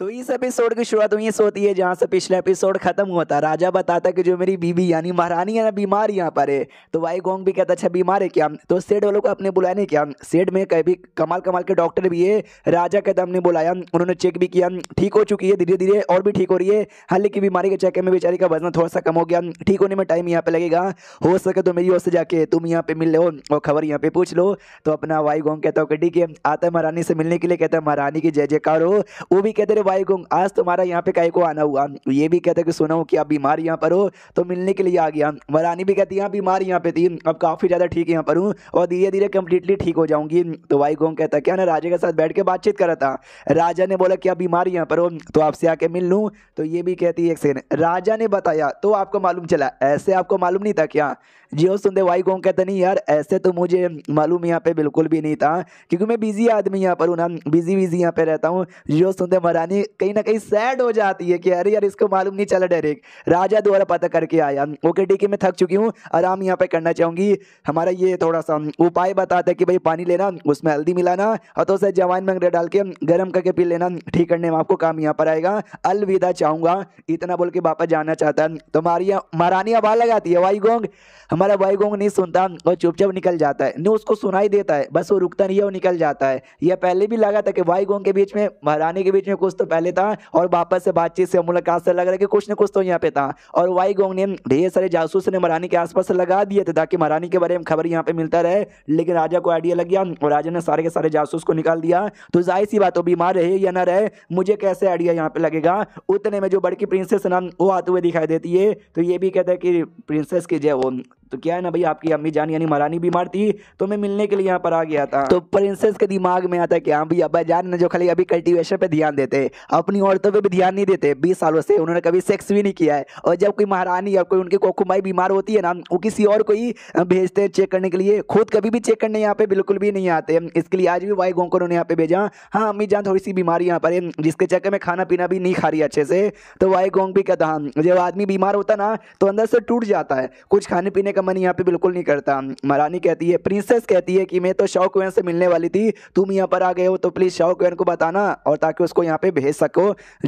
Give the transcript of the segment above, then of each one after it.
तो इस एपिसोड की शुरुआत वहीं से होती है जहाँ से पिछला एपिसोड खत्म हुआ था राजा बताता कि जो मेरी बीबी यानी महारानी है ना बीमार यहाँ पर है तो वाई गोंग भी कहता अच्छा बीमार है क्या तो सेठ वालों को अपने बुलाने क्या सेठ में कभी कमाल कमाल के डॉक्टर भी है राजा कहता हमने बुलाया उन्होंने चेक भी किया ठीक हो चुकी है धीरे धीरे और भी ठीक हो रही है हालांकि बीमारी के चक्कर में बेचारी का वजन थोड़ा सा कम हो गया ठीक होने में टाइम यहाँ पे लगेगा हो सके तो मेरी ओर से जाके तुम यहाँ पे मिल लो और खबर यहाँ पे पूछ लो तो अपना वाई गोंग कहता हो कि ठीक है आता है महारानी से मिलने के लिए कहता है महारानी की जय जयकार हो वो भी कहते रहे वाईगुंग आज तुम्हारा यहाँ पे कहीं को आना हुआ ये भी कहता कि सुना हूँ कि आप बीमार यहाँ पर हो तो मिलने के लिए आ गया मरानी भी कहती है यहाँ बीमार यहाँ पे थी अब काफ़ी ज़्यादा ठीक यहाँ पर हूँ और धीरे धीरे कम्प्लीटली ठीक हो जाऊँगी तो वाईगुंग कहता है क्या ना राजा के साथ बैठ के बातचीत कर रहा था राजा ने बोला कि आप बीमार यहाँ पर हो तो आपसे आके मिल लूँ तो ये भी कहती है एक सेकेंड राजा ने बताया तो आपको मालूम चला ऐसे आपको मालूम नहीं था क्या जियो सुनते वाई गोंग कहता नहीं यार ऐसे तो मुझे मालूम यहाँ पे बिल्कुल भी नहीं था क्योंकि मैं बिजी आदमी यहाँ पर हूँ ना बिजी बिजी यहाँ पे रहता हूँ जियो सुनते महारानी यानी कहीं ना कहीं सैड हो जाती है कि अरे यार इसको मालूम नहीं चला डायरेक्ट राजा द्वारा पता करके आया ओके ठीक है मैं थक चुकी हूँ आराम यहाँ पे करना चाहूंगी हमारा ये थोड़ा सा उपाय बताता है कि भाई पानी लेना उसमें हल्दी मिलाना और तो उसे जवान में डाल के गर्म करके पी लेना ठीक करने में आपको काम यहाँ पर आएगा अलविदा चाहूंगा इतना बोल के वापस जाना चाहता है तो मारिया महारानी आवाज लगाती है वाई गोंग हमारा वाई गोंग नहीं सुनता और चुपचाप निकल जाता है नहीं उसको सुनाई देता है बस वो रुकता नहीं है वो निकल जाता है यह पहले भी लगा था कि वाई गोंग के बीच में महारानी के बीच में कुछ तो पहले था और वापस से बातचीत से मुलाकात से लग रहा है कि कुछ ना कुछ तो यहाँ पे था और वाई गोंग ने ढेर सारे जासूस ने महारानी के आसपास लगा दिए थे ताकि महारानी के बारे में खबर यहाँ पे मिलता रहे लेकिन राजा को आइडिया लग गया और राजा ने सारे के सारे जासूस को निकाल दिया तो जाहिर सी बात हो बीमार रहे या ना रहे मुझे कैसे आइडिया यहाँ पे लगेगा उतने में जो बड़की प्रिंसेस नाम वो आते हुए दिखाई देती है तो ये भी कहता है कि प्रिंसेस की जय वो तो क्या है ना भाई आपकी अम्मी जान यानी महारानी बीमार थी तो मैं मिलने के लिए यहाँ पर आ गया था तो प्रिंसेस के दिमाग में आता है कि हाँ भाई अब्बा जान ने जो खाली अभी कल्टिवेशन पर ध्यान देते अपनी औरतों पर भी ध्यान नहीं देते बीस सालों से उन्होंने कभी सेक्स भी नहीं किया है और जब कोई महारानी या कोई उनकी कोकुमाई बीमार होती है ना वो किसी और को ही भेजते हैं चेक करने के लिए खुद कभी भी चेक करने यहाँ पे बिल्कुल भी नहीं आते इसके लिए आज भी वाई गोंग को उन्होंने यहाँ पे भेजा हाँ अम्मी जान थोड़ी सी बीमारी यहाँ पर है जिसके चक्कर में खाना पीना भी नहीं खा रही अच्छे से तो वाई गोंग भी कहता हम हाँ, जब आदमी बीमार होता ना तो अंदर से टूट जाता है कुछ खाने पीने का का मन यहाँ पे बिल्कुल नहीं करता महारानी कहती है प्रिंसेस कहती है कि मैं तो शाह कुन से मिलने वाली थी तुम यहाँ पर आ गए हो तो प्लीज़ शाह कुन को बताना और ताकि उसको यहाँ पे भेज सको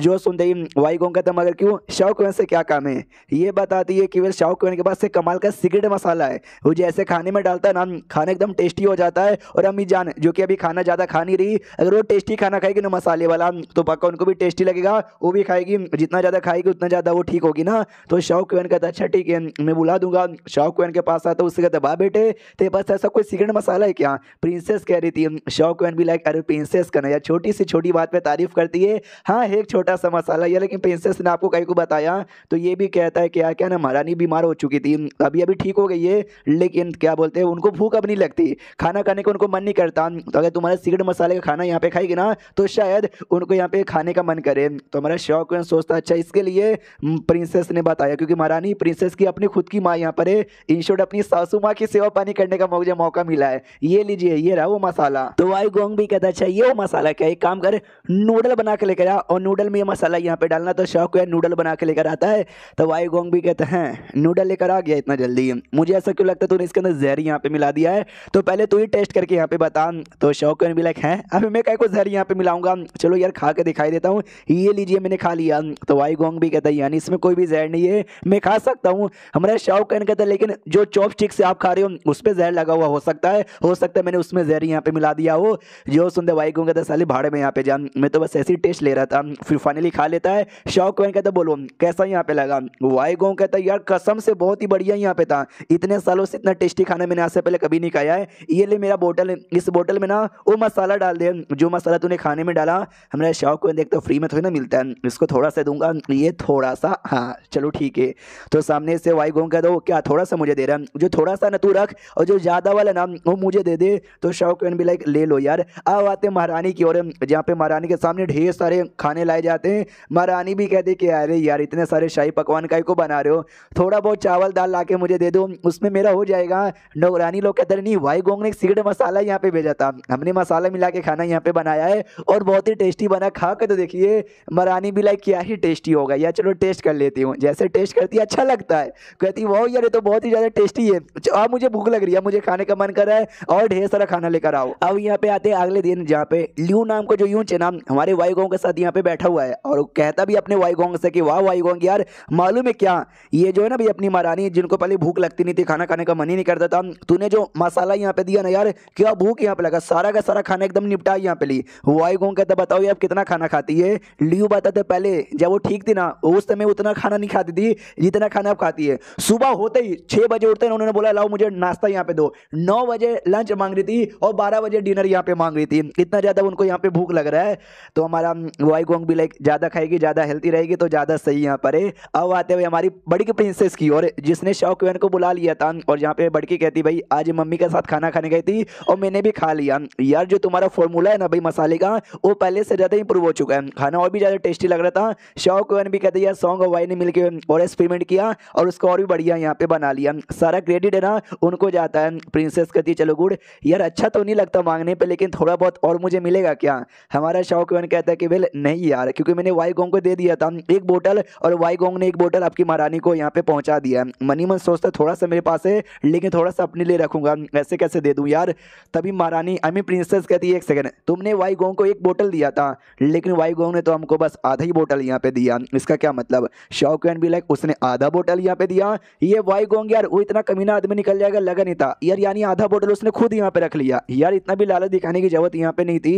जो सुनते ही वाई गोंग कहता मगर क्यों शाह कुन से क्या काम है ये बताती है कि वे शाह कुन के पास से कमाल का सीक्रेट मसाला है वो जैसे खाने में डालता है ना खाना एकदम टेस्टी हो जाता है और अम्मी जान जो कि अभी खाना ज़्यादा खा नहीं रही अगर वो टेस्टी खाना खाएगी ना मसाले वाला तो पक्का उनको भी टेस्टी लगेगा वो भी खाएगी जितना ज़्यादा खाएगी उतना ज़्यादा वो ठीक होगी ना तो शाह कुन कहता अच्छा ठीक है मैं बुला दूंगा शाह शौक के पास आता उससे कहता बा बेटे तो बस ऐसा कोई सीक्रेट मसाला है क्या प्रिंसेस कह रही थी शौक भी लाइक अरे प्रिंसेस का या छोटी सी छोटी बात पर तारीफ करती है हाँ एक छोटा सा मसाला यह लेकिन प्रिंसेस ने आपको कहीं को बताया तो ये भी कहता है कि यार क्या ना महारानी बीमार हो चुकी थी अभी अभी ठीक हो गई है लेकिन क्या बोलते हैं उनको भूख अब नहीं लगती खाना खाने का उनको मन नहीं करता तो अगर तुम्हारा सीक्रेट मसाले का खाना यहाँ पे खाएगी ना तो शायद उनको यहाँ पे खाने का मन करे तो हमारा शौक सोचता अच्छा इसके लिए प्रिंसेस हम्म, ने बताया क्योंकि महारानी प्रिंसेस की अपनी खुद की माँ यहाँ पर है ईश्वर अपनी सासू माँ की सेवा पानी करने का मुझे मौका मिला है ये लीजिए ये रहा वो मसाला तो वाई गोंग भी कहता अच्छा ये वो मसाला क्या एक काम करे नूडल बना के लेकर आ और नूडल में ये मसाला यहाँ पे डालना तो शौक है नूडल बना के लेकर आता है तो वाई गोंग भी कहते हैं हाँ, नूडल लेकर आ गया इतना जल्दी मुझे ऐसा क्यों लगता है तूने इसके अंदर जहर यहाँ पे मिला दिया है तो पहले तू ही टेस्ट करके यहाँ पे बता तो शौक भी लाइक है हाँ, अभी मैं कह को जहर यहाँ पे मिलाऊंगा चलो यार खा के दिखाई देता हूँ ये लीजिए मैंने खा लिया तो वाई गोंग भी कहता है यानी इसमें कोई भी जहर नहीं है मैं खा सकता हूँ हमारा शौकन कहता है लेकिन जो चॉप स्टिक से आप खा रहे हो उस पर जहर लगा हुआ हो सकता है हो सकता है मैंने उसमें जहर यहाँ पे मिला दिया हो जो सुंदर भाई कहूँगा था साले भाड़े में यहाँ पे जान मैं तो बस ऐसे ही टेस्ट ले रहा था फिर फाइनली खा लेता है शौक वही कहता बोलो कैसा यहाँ पे लगा वाई गो कहता यार कसम से बहुत ही बढ़िया यहाँ पे था इतने सालों से इतना टेस्टी खाना मैंने आज से पहले कभी नहीं खाया है ये ले मेरा बोतल इस बोतल में ना वो मसाला डाल दे जो मसाला तूने खाने में डाला हमारे शौक को देखते फ्री में थोड़ी ना मिलता है इसको थोड़ा सा दूंगा ये थोड़ा सा हाँ चलो ठीक है तो सामने से वाई गो कहता वो क्या थोड़ा सा मुझे दे रहा है जो थोड़ा सा ना तू रख और जो ज़्यादा वाला ना वो मुझे दे दे तो शौकीन भी लाइक ले लो यार अब आते महारानी की ओर जहाँ पे महारानी के सामने ढेर सारे खाने लाए जाते हैं महारानी भी कहते कि अरे यार इतने सारे शाही पकवान का को बना रहे हो थोड़ा बहुत चावल दाल ला मुझे दे दो उसमें मेरा हो जाएगा नौरानी लोग कहते नहीं वाई गोंग ने सीक्रेट मसाला यहाँ पे भेजा था हमने मसाला मिला के खाना यहाँ पे बनाया है और बहुत ही टेस्टी बना खा के तो देखिए महारानी भी लाइक क्या ही टेस्टी होगा या चलो टेस्ट कर लेती हूँ जैसे टेस्ट करती अच्छा लगता है कहती वाह यार ये तो बहुत ही काफी ज़्यादा टेस्टी है अच्छा, अब मुझे भूख लग रही है मुझे खाने का मन कर रहा है और ढेर सारा खाना लेकर आओ अब यहाँ पे आते हैं अगले दिन जहाँ पे लियू नाम का जो यूंच चे नाम हमारे वाईगोंग के साथ यहाँ पे बैठा हुआ है और कहता भी अपने वाईगोंग से कि वाह वाईगोंग यार मालूम है क्या ये जो है ना भाई अपनी महारानी जिनको पहले भूख लगती नहीं थी खाना खाने का मन ही नहीं करता था तूने जो मसाला यहाँ पे दिया ना यार क्या भूख यहाँ पे लगा सारा का सारा खाना एकदम निपटा यहाँ पे ली वाईगोंग कहता बताओ यार कितना खाना खाती है लियू बताते पहले जब वो ठीक थी ना उस समय उतना खाना नहीं खाती थी जितना खाना अब खाती है सुबह होते ही छह बजे उठते हैं उन्होंने बोला लाओ मुझे नाश्ता यहाँ पे दो नौ बजे लंच मांग रही थी और बारह बजे डिनर यहाँ पे मांग रही थी इतना ज़्यादा उनको यहाँ पे भूख लग रहा है तो हमारा वाई गोंग भी लाइक ज़्यादा खाएगी ज़्यादा हेल्थी रहेगी तो ज़्यादा सही यहाँ पर है अब आते हुए हमारी बड़ी प्रिंसेस की और जिसने शौकवैन को बुला लिया था और यहाँ पे बड़की कहती भाई आज मम्मी के साथ खाना खाने गई थी और मैंने भी खा लिया यार जो तुम्हारा फॉर्मूला है ना भाई मसाले का वो पहले से ज़्यादा इंप्रूव हो चुका है खाना और भी ज़्यादा टेस्टी लग रहा था शौकवैन भी कहते यार सॉन्ग और वाई ने मिलकर और एक्सपेरिमेंट किया और उसको और भी बढ़िया यहाँ पे बना लिया है सारा क्रेडिट है ना उनको जाता है प्रिंसेस कहती है चलो गुड यार अच्छा तो नहीं लगता मांगने पर लेकिन थोड़ा बहुत और मुझे मिलेगा क्या हमारा शौक वन कहता है कि वेल नहीं यार क्योंकि मैंने वाई गोंग को दे दिया था एक बोटल और वाई गोंग ने एक बोटल आपकी महारानी को यहाँ पे पहुँचा दिया मनी मन सोचता थोड़ा सा मेरे पास है लेकिन थोड़ा सा अपने लिए रखूँगा ऐसे कैसे दे दूँ यार तभी महारानी अमी प्रिंसेस कहती है एक सेकेंड तुमने वाई गोंग को एक बोटल दिया था लेकिन वाई गोंग ने तो हमको बस आधा ही बोटल यहाँ पे दिया इसका क्या मतलब शौक वन भी लाइक उसने आधा बोटल यहाँ पे दिया ये वाई गोंग या यार वो इतना कमीना आदमी निकल जाएगा लगा नहीं था यार यानी आधा बोतल उसने खुद यहाँ पे रख लिया यार इतना भी लालच दिखाने की जरूरत यहाँ पे नहीं थी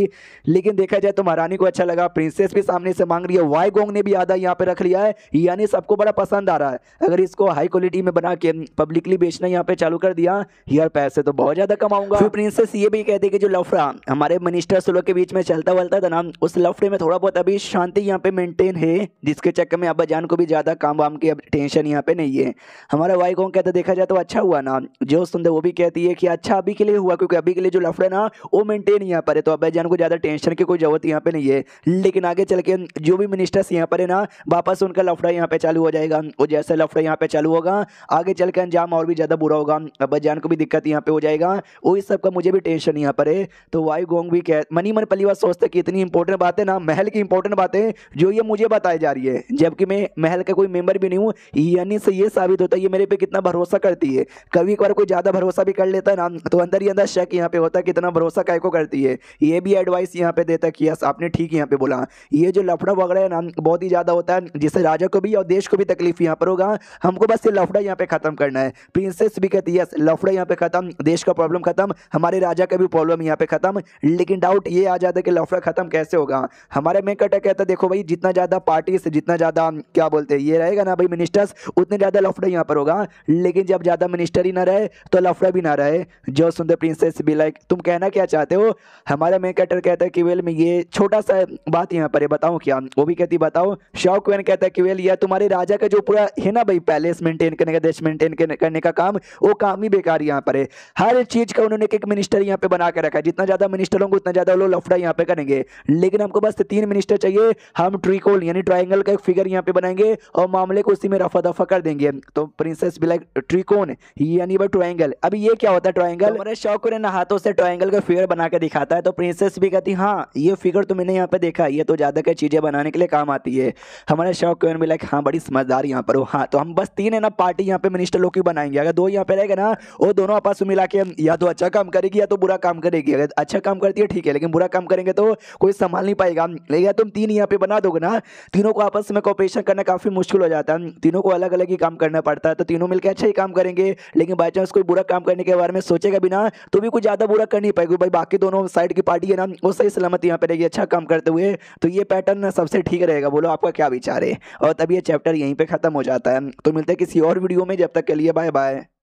लेकिन देखा जाए तो महारानी को अच्छा लगा प्रिंसेस भी सामने से मांग रही है वाई गोंग ने भी आधा यहाँ पे रख लिया है यानी सबको बड़ा पसंद आ रहा है अगर इसको हाई क्वालिटी में बना के पब्लिकली बेचना यहाँ पे चालू कर दिया यार पैसे तो बहुत ज़्यादा कमाऊंगा फिर प्रिंसेस ये भी कहती है कि जो लफड़ा हमारे मिनिस्टर सुलो के बीच में चलता वलता था ना उस लफड़े में थोड़ा बहुत अभी शांति यहाँ पे मेंटेन है जिसके चक्कर में अब्बा जान को भी ज़्यादा काम वाम की टेंशन यहाँ पे नहीं है हमारा वाई गोंग कहते देखा जाए तो अच्छा हुआ ना जो सुंदर वो भी कहती है कि अच्छा अभी के लिए हुआ क्योंकि अभी के लिए जो लफड़ा है ना वो मेंटेन यहाँ पर है तो अभय जान को ज़्यादा टेंशन की कोई ज़रूरत यहाँ पे नहीं है लेकिन आगे चल के जो भी मिनिस्टर्स यहाँ पर है ना वापस उनका लफड़ा यहाँ पे चालू हो जाएगा और जैसे लफड़ा यहाँ पे चालू होगा आगे चल के अंजाम और भी ज़्यादा बुरा होगा अभय जान को भी दिक्कत यहाँ पे हो जाएगा वो इस सब का मुझे भी टेंशन यहाँ पर है तो वाई गोंग भी कह मनी मन पलीवा सोचते कि इतनी इंपॉर्टेंट बात ना महल की इंपॉर्टेंट बातें जो ये मुझे बताई जा रही है जबकि मैं महल का कोई मेंबर भी नहीं हूँ यानी से ये साबित होता है ये मेरे पे कितना भरोसा भरोसा करती है कभी कभार कोई ज़्यादा भरोसा भी कर लेता है ना तो अंदर ही अंदर शक यहाँ पे होता है कितना भरोसा कैको करती है ये भी एडवाइस यहाँ पे देता है कि यस आपने ठीक यहाँ पे बोला ये जो लफड़ा वगैरह है ना बहुत ही ज़्यादा होता है जिससे राजा को भी और देश को भी तकलीफ यहाँ पर होगा हमको बस ये लफड़ा यहाँ पे ख़त्म करना है प्रिंसेस भी कहती है यस लफड़ा यहाँ पे ख़त्म देश का प्रॉब्लम ख़त्म हमारे राजा का भी प्रॉब्लम यहाँ पे ख़त्म लेकिन डाउट ये आ जाता है कि लफड़ा ख़त्म कैसे होगा हमारे में कटक कहता है देखो भाई जितना ज़्यादा पार्टीज जितना ज़्यादा क्या बोलते हैं ये रहेगा ना भाई मिनिस्टर्स उतने ज़्यादा लफड़ा यहाँ पर होगा लेकिन लेकिन जब ज़्यादा मिनिस्टर ही ना रहे तो लफड़ा भी ना रहे जो सुंदर प्रिंसेस भी लाइक तुम कहना क्या चाहते हो हमारा मेन कैटर कहता है कि वेल में ये छोटा सा बात यहाँ पर बताऊँ क्या वो भी कहती बताओ शाह क्वेन कहता है कि वेल यह तुम्हारे राजा का जो पूरा है ना भाई पैलेस मेंटेन करने का देश मेंटेन करने का काम वो काम ही बेकार यहाँ पर है हर चीज़ का उन्होंने एक मिनिस्टर यहाँ पे बना के रखा है जितना ज़्यादा मिनिस्टर होंगे उतना ज़्यादा लोग लफड़ा यहाँ पे करेंगे लेकिन हमको बस तीन मिनिस्टर चाहिए हम ट्रिकोल यानी ट्राइंगल का एक फिगर यहाँ पे बनाएंगे और मामले को उसी में रफा दफा कर देंगे तो प्रिंसेस भी लाइक ट्रिकोन यानी वो ट्रायंगल अभी ये क्या होता है ट्रायंगल तो तो ने हाथों से ट्रायंगल का फिगर बना के दिखाता है तो प्रिंसेस भी कहती हाँ ये फिगर तो मैंने यहाँ पे देखा ये तो ज़्यादा कर चीज़ें बनाने के लिए काम आती है हमारे शौकुरन भी लाइक हाँ बड़ी समझदार यहाँ पर हो हाँ तो हम बस तीन है ना पार्टी यहाँ पे मिनिस्टर लोग की बनाएंगे अगर दो यहाँ पे रहेगा ना वो दोनों आपस में मिला के या तो अच्छा काम करेगी या तो बुरा काम करेगी अगर अच्छा काम करती है ठीक है लेकिन बुरा काम करेंगे तो कोई संभाल नहीं पाएगा लेकिन तुम तीन यहाँ पे बना दोगे ना तीनों को आपस में कॉपरेशन करना काफ़ी मुश्किल हो जाता है तीनों को अलग अलग ही काम करना पड़ता है तो तीनों मिलकर अच्छा अच्छा ही काम करेंगे लेकिन बाई चांस कोई बुरा काम करने के बारे में सोचेगा बिना तो भी कुछ ज़्यादा बुरा कर नहीं पाएगी भाई बाकी दोनों साइड की पार्टी है ना वो सही सलामत यहाँ पर रहेगी अच्छा काम करते हुए तो ये पैटर्न सबसे ठीक रहेगा बोलो आपका क्या विचार है और तब ये चैप्टर यहीं पर ख़त्म हो जाता है तो मिलते हैं किसी और वीडियो में जब तक के लिए बाय बाय